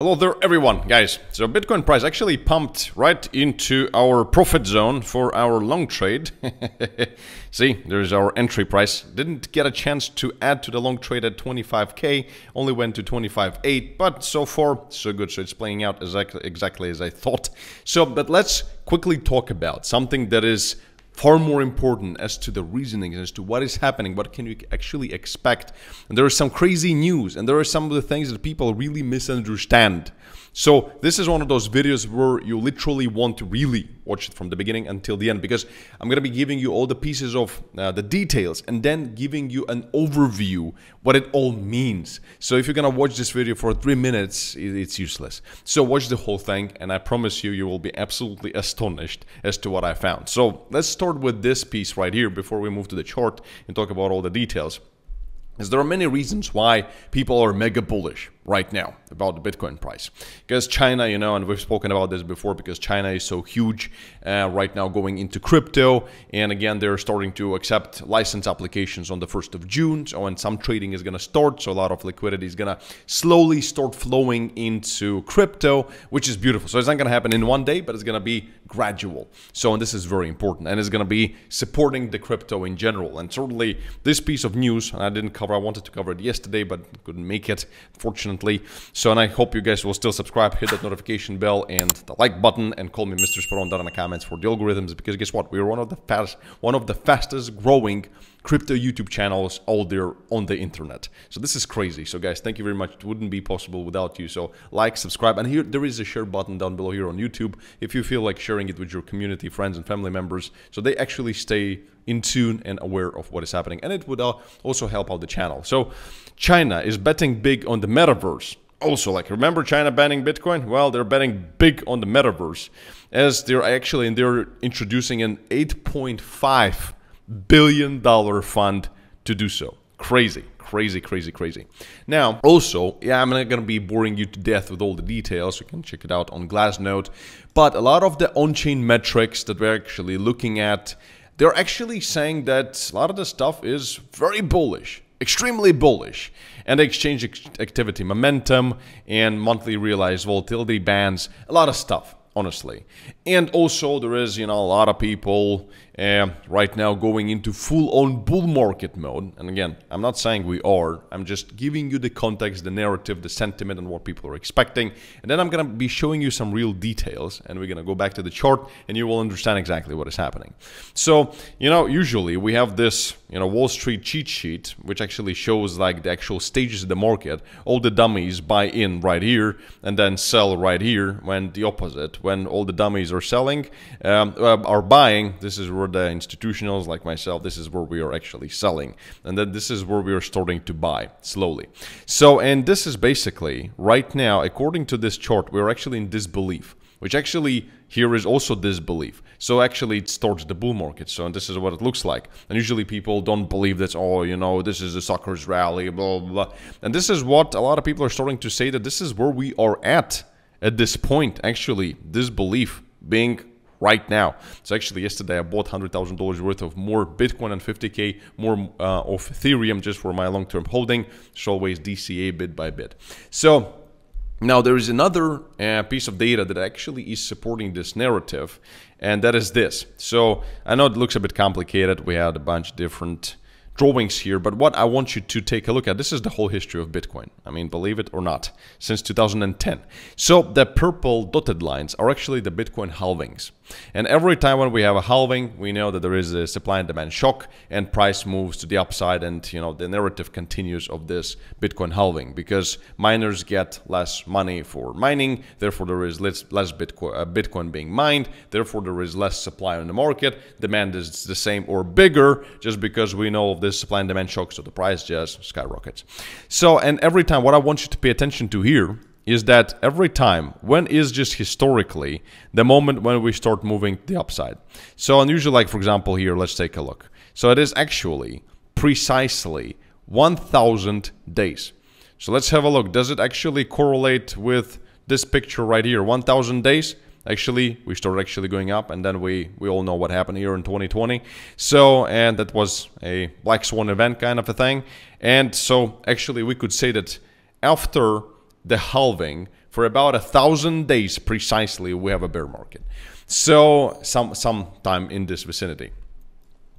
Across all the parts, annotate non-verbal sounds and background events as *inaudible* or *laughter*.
Hello there everyone, guys. So Bitcoin price actually pumped right into our profit zone for our long trade. *laughs* See, there's our entry price. Didn't get a chance to add to the long trade at 25k, only went to 25.8, but so far so good. So it's playing out exactly, exactly as I thought. So, but let's quickly talk about something that is far more important as to the reasoning as to what is happening what can you actually expect and there is some crazy news and there are some of the things that people really misunderstand so this is one of those videos where you literally want to really watch it from the beginning until the end because I'm going to be giving you all the pieces of uh, the details and then giving you an overview what it all means. So if you're going to watch this video for three minutes, it's useless. So watch the whole thing and I promise you, you will be absolutely astonished as to what I found. So let's start with this piece right here before we move to the chart and talk about all the details. As there are many reasons why people are mega bullish right now about the Bitcoin price. Because China, you know, and we've spoken about this before because China is so huge uh, right now going into crypto. And again, they're starting to accept license applications on the 1st of June. So, and some trading is going to start. So, a lot of liquidity is going to slowly start flowing into crypto, which is beautiful. So, it's not going to happen in one day, but it's going to be gradual. So, and this is very important. And it's going to be supporting the crypto in general. And certainly, this piece of news, and I didn't cover, I wanted to cover it yesterday, but couldn't make it, fortunately so, and I hope you guys will still subscribe, hit that notification bell and the like button, and call me Mr. Sparon down in the comments for the algorithms because guess what? We're one of the fast, one of the fastest growing crypto YouTube channels out there on the internet. So this is crazy. So guys, thank you very much. It wouldn't be possible without you. So like, subscribe, and here there is a share button down below here on YouTube if you feel like sharing it with your community, friends, and family members, so they actually stay in tune and aware of what is happening. And it would uh, also help out the channel. So China is betting big on the metaverse also like remember china banning bitcoin well they're betting big on the metaverse as they're actually and they're introducing an 8.5 billion dollar fund to do so. Crazy, crazy, crazy, crazy. Now, also, yeah, I'm not going to be boring you to death with all the details. You can check it out on Glassnode. But a lot of the on-chain metrics that we're actually looking at, they're actually saying that a lot of the stuff is very bullish, extremely bullish. And exchange activity momentum and monthly realized volatility bands, a lot of stuff honestly. And also, there is, you know, a lot of people uh, right now going into full-on bull market mode. And again, I'm not saying we are. I'm just giving you the context, the narrative, the sentiment, and what people are expecting. And then I'm going to be showing you some real details, and we're going to go back to the chart, and you will understand exactly what is happening. So, you know, usually we have this, you know, Wall Street cheat sheet, which actually shows like the actual stages of the market. All the dummies buy in right here, and then sell right here. When the opposite, when all the dummies are selling, um, uh, are buying, this is where the institutionals like myself, this is where we are actually selling. And then this is where we are starting to buy slowly. So, and this is basically right now, according to this chart, we're actually in disbelief which actually here is also disbelief. So actually it starts the bull market. So and this is what it looks like. And usually people don't believe that, oh, you know, this is a sucker's rally, blah, blah, blah. And this is what a lot of people are starting to say that this is where we are at, at this point, actually, disbelief being right now. so actually yesterday I bought $100,000 worth of more Bitcoin and 50K more uh, of Ethereum just for my long-term holding. It's always DCA bit by bit. So now there is another uh, piece of data that actually is supporting this narrative and that is this. So I know it looks a bit complicated. We had a bunch of different drawings here, but what I want you to take a look at, this is the whole history of Bitcoin. I mean, believe it or not, since 2010. So the purple dotted lines are actually the Bitcoin halvings. And every time when we have a halving, we know that there is a supply and demand shock and price moves to the upside and, you know, the narrative continues of this Bitcoin halving because miners get less money for mining, therefore there is less, less Bitcoin, uh, Bitcoin being mined, therefore there is less supply on the market, demand is the same or bigger just because we know of this the supply and demand shock, so the price just skyrockets. So, and every time, what I want you to pay attention to here is that every time, when is just historically the moment when we start moving the upside? So, unusually, usually, like for example, here, let's take a look. So, it is actually precisely 1000 days. So, let's have a look. Does it actually correlate with this picture right here? 1000 days? actually we started actually going up and then we we all know what happened here in 2020 so and that was a black swan event kind of a thing and so actually we could say that after the halving for about a thousand days precisely we have a bear market so some sometime in this vicinity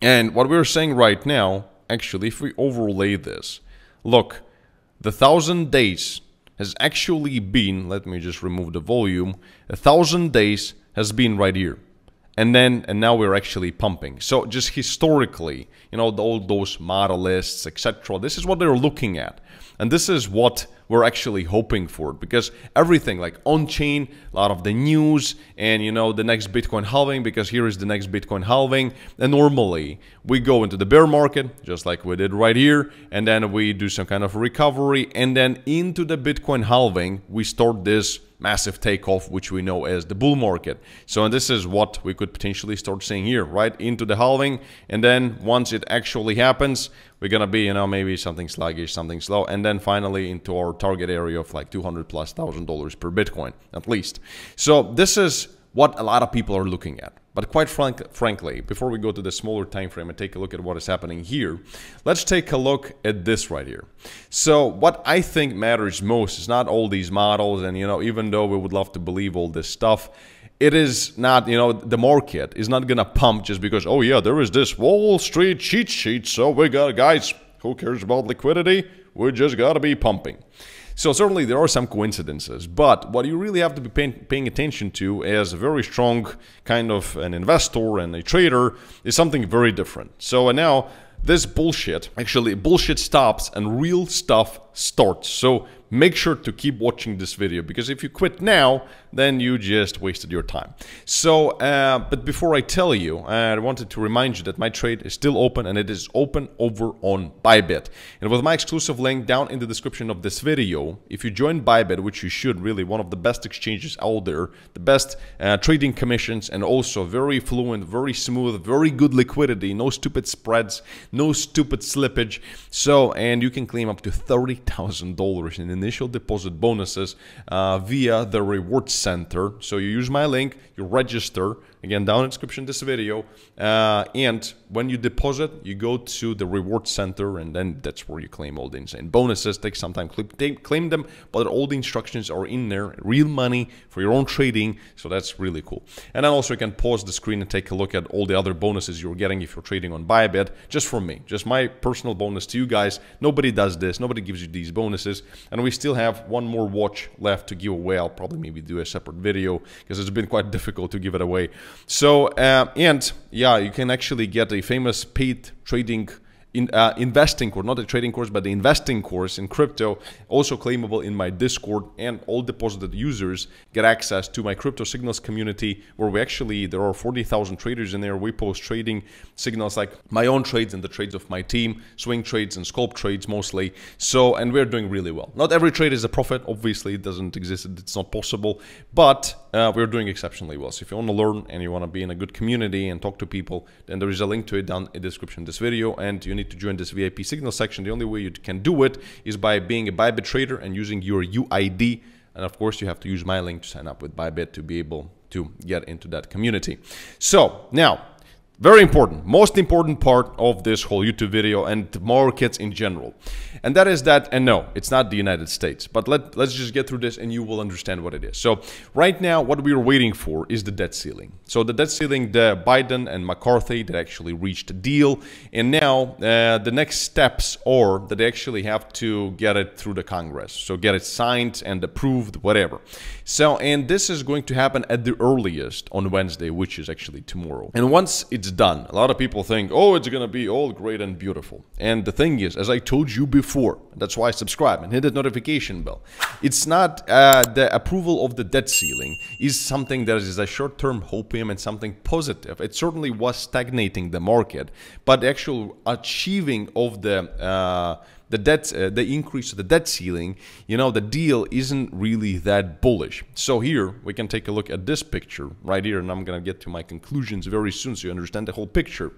and what we're saying right now actually if we overlay this look the thousand days has actually been, let me just remove the volume, a thousand days has been right here and then and now we're actually pumping so just historically you know all those model lists etc this is what they're looking at and this is what we're actually hoping for because everything like on chain a lot of the news and you know the next bitcoin halving because here is the next bitcoin halving and normally we go into the bear market just like we did right here and then we do some kind of recovery and then into the bitcoin halving we start this massive takeoff, which we know as the bull market. So and this is what we could potentially start seeing here, right? Into the halving. And then once it actually happens, we're going to be, you know, maybe something sluggish, something slow. And then finally into our target area of like 200 plus thousand dollars per Bitcoin, at least. So this is what a lot of people are looking at. But quite frank, frankly, before we go to the smaller time frame and take a look at what is happening here, let's take a look at this right here. So what I think matters most is not all these models, and you know, even though we would love to believe all this stuff, it is not, you know, the market is not gonna pump just because, oh yeah, there is this Wall Street cheat sheet, so we got guys, who cares about liquidity? We just gotta be pumping. So certainly there are some coincidences, but what you really have to be pay paying attention to as a very strong kind of an investor and a trader is something very different. So now this bullshit, actually bullshit stops and real stuff starts. So make sure to keep watching this video because if you quit now, then you just wasted your time. So, uh, but before I tell you, uh, I wanted to remind you that my trade is still open and it is open over on Bybit. And with my exclusive link down in the description of this video, if you join Bybit, which you should really, one of the best exchanges out there, the best uh, trading commissions and also very fluent, very smooth, very good liquidity, no stupid spreads, no stupid slippage. So, and you can claim up to $30,000 in initial deposit bonuses uh, via the reward center. So you use my link, you register again down in description this video uh, and when you deposit you go to the reward center and then that's where you claim all the insane bonuses take some time claim them but all the instructions are in there real money for your own trading so that's really cool and then also you can pause the screen and take a look at all the other bonuses you're getting if you're trading on Bybit just from me just my personal bonus to you guys nobody does this nobody gives you these bonuses and we still have one more watch left to give away I'll probably maybe do a separate video because it's been quite *laughs* difficult to give it away so, uh, and yeah, you can actually get a famous paid trading in, uh, investing course, not a trading course, but the investing course in crypto, also claimable in my Discord, and all deposited users get access to my crypto signals community, where we actually there are 40,000 traders in there. We post trading signals like my own trades and the trades of my team, swing trades and scalp trades mostly. So, and we're doing really well. Not every trade is a profit, obviously, it doesn't exist, it's not possible, but uh, we're doing exceptionally well. So, if you want to learn and you want to be in a good community and talk to people, then there is a link to it down in the description of this video, and you need need to join this VIP signal section. The only way you can do it is by being a Bybit trader and using your UID. And of course, you have to use my link to sign up with Bybit to be able to get into that community. So now very important, most important part of this whole YouTube video and markets in general. And that is that, and no, it's not the United States, but let, let's just get through this and you will understand what it is. So right now, what we are waiting for is the debt ceiling. So the debt ceiling, the Biden and McCarthy, they actually reached a deal. And now uh, the next steps are that they actually have to get it through the Congress. So get it signed and approved, whatever. So, and this is going to happen at the earliest on Wednesday, which is actually tomorrow. And once it's done. A lot of people think, oh, it's going to be all great and beautiful. And the thing is, as I told you before, that's why subscribe and hit that notification bell. It's not uh, the approval of the debt ceiling is something that is a short-term hopium and something positive. It certainly was stagnating the market, but the actual achieving of the uh, the debt uh, the increase of the debt ceiling, you know, the deal isn't really that bullish. So here we can take a look at this picture right here, and I'm gonna get to my conclusions very soon, so you understand the whole picture.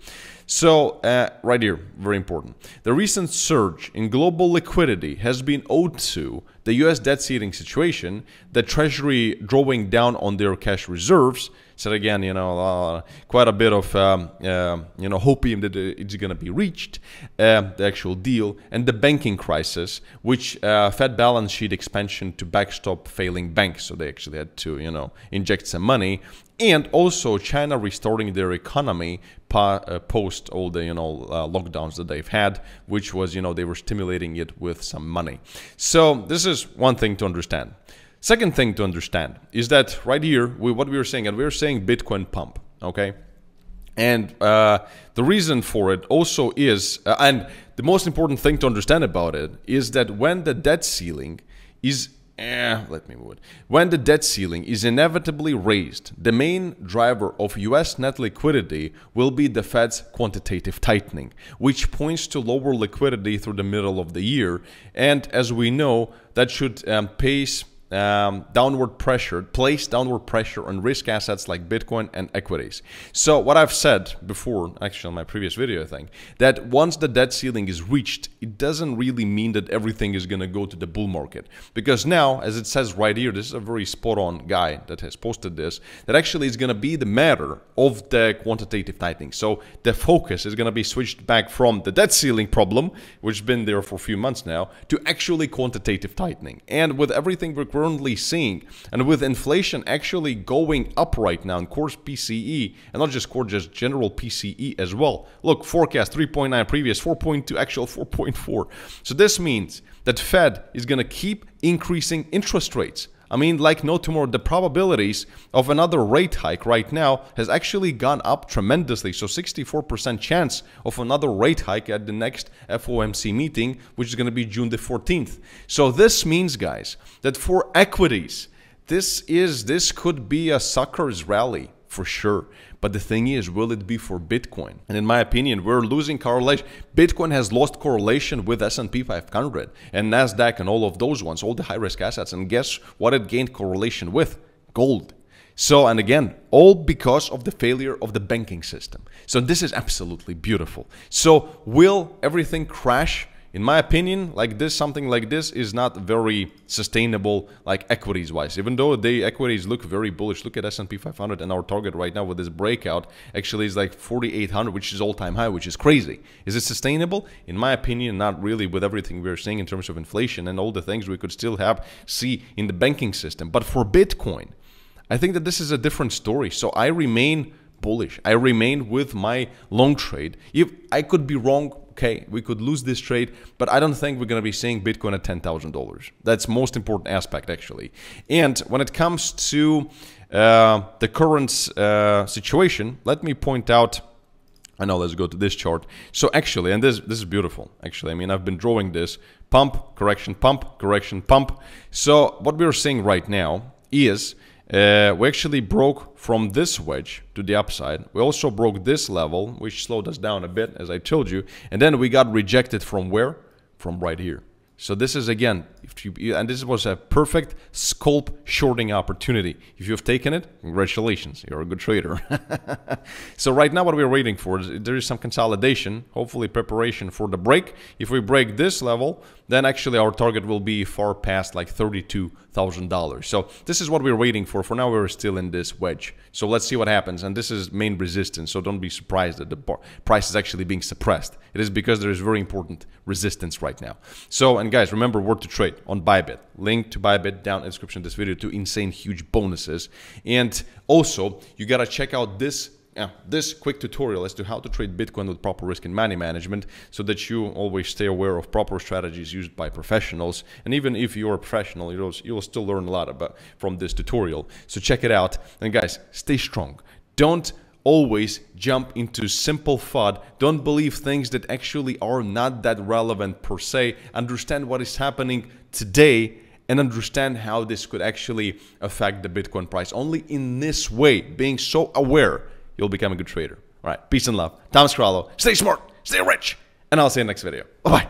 So uh, right here, very important. The recent surge in global liquidity has been owed to the U.S. debt ceiling situation, the Treasury drawing down on their cash reserves, so again, you know, uh, quite a bit of um, uh, you know hoping that uh, it's going to be reached, uh, the actual deal, and the banking crisis, which uh, Fed balance sheet expansion to backstop failing banks. So they actually had to you know inject some money, and also China restoring their economy uh, post all the you know uh, lockdowns that they've had, which was you know they were stimulating it with some money. So this is one thing to understand. Second thing to understand is that right here, we, what we are saying, and we are saying Bitcoin pump, okay? And uh, the reason for it also is, uh, and the most important thing to understand about it is that when the debt ceiling is, eh, let me move it, when the debt ceiling is inevitably raised, the main driver of US net liquidity will be the Fed's quantitative tightening, which points to lower liquidity through the middle of the year. And as we know, that should um, pace um, downward pressure, place downward pressure on risk assets like Bitcoin and equities. So what I've said before, actually in my previous video, I think, that once the debt ceiling is reached, it doesn't really mean that everything is going to go to the bull market. Because now, as it says right here, this is a very spot-on guy that has posted this, that actually is going to be the matter of the quantitative tightening. So the focus is going to be switched back from the debt ceiling problem, which has been there for a few months now, to actually quantitative tightening. And with everything we're currently seeing. And with inflation actually going up right now in core PCE, and not just core, just general PCE as well. Look, forecast 3.9, previous 4.2, actual 4.4. So this means that Fed is going to keep increasing interest rates. I mean, like no tomorrow, the probabilities of another rate hike right now has actually gone up tremendously. So 64% chance of another rate hike at the next FOMC meeting, which is going to be June the 14th. So this means, guys, that for equities, this is this could be a sucker's rally for sure. But the thing is, will it be for Bitcoin? And in my opinion, we're losing correlation. Bitcoin has lost correlation with S&P 500 and Nasdaq and all of those ones, all the high-risk assets. And guess what it gained correlation with? Gold. So, and again, all because of the failure of the banking system. So, this is absolutely beautiful. So, will everything crash? in my opinion, like this, something like this is not very sustainable, like equities wise. Even though the equities look very bullish, look at S&P 500 and our target right now with this breakout actually is like 4,800, which is all-time high, which is crazy. Is it sustainable? In my opinion, not really. With everything we're seeing in terms of inflation and all the things we could still have see in the banking system, but for Bitcoin, I think that this is a different story. So I remain bullish. I remain with my long trade. If I could be wrong okay, we could lose this trade, but I don't think we're going to be seeing Bitcoin at $10,000. That's most important aspect, actually. And when it comes to uh, the current uh, situation, let me point out I know, let's go to this chart. So actually, and this this is beautiful, actually. I mean, I've been drawing this pump, correction, pump, correction, pump. So what we're seeing right now is uh, we actually broke from this wedge to the upside. We also broke this level, which slowed us down a bit, as I told you. And then we got rejected from where? From right here. So this is, again, if you, and this was a perfect scalp shorting opportunity. If you've taken it, congratulations, you're a good trader. *laughs* so right now what we're waiting for is there is some consolidation, hopefully preparation for the break. If we break this level, then actually our target will be far past like $32,000. So this is what we're waiting for. For now, we're still in this wedge. So let's see what happens. And this is main resistance. So don't be surprised that the price is actually being suppressed. It is because there is very important resistance right now. So, and guys, remember where to trade trade on Bybit. Link to Bybit down in description of this video to insane huge bonuses. And also, you gotta check out this yeah, this quick tutorial as to how to trade Bitcoin with proper risk and money management so that you always stay aware of proper strategies used by professionals. And even if you're a professional, you'll, you'll still learn a lot about, from this tutorial. So check it out. And guys, stay strong. Don't always jump into simple FUD. Don't believe things that actually are not that relevant per se. Understand what is happening today and understand how this could actually affect the Bitcoin price. Only in this way, being so aware, you'll become a good trader. All right, peace and love. Thomas Carallo. stay smart, stay rich, and I'll see you next video. Bye-bye.